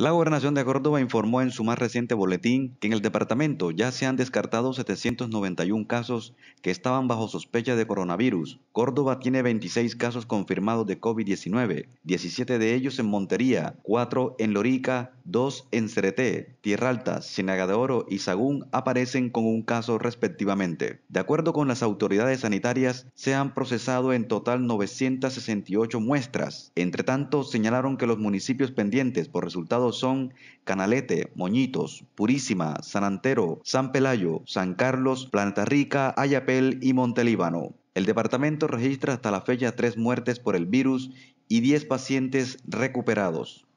La gobernación de Córdoba informó en su más reciente boletín que en el departamento ya se han descartado 791 casos que estaban bajo sospecha de coronavirus. Córdoba tiene 26 casos confirmados de COVID-19, 17 de ellos en Montería, 4 en Lorica, 2 en Cereté, Tierra Alta, de Oro y Sagún aparecen con un caso respectivamente. De acuerdo con las autoridades sanitarias, se han procesado en total 968 muestras. Entre tanto, señalaron que los municipios pendientes por resultados son Canalete, Moñitos, Purísima, San Antero, San Pelayo, San Carlos, Planta Rica, Ayapel y Montelíbano. El departamento registra hasta la fecha tres muertes por el virus y 10 pacientes recuperados.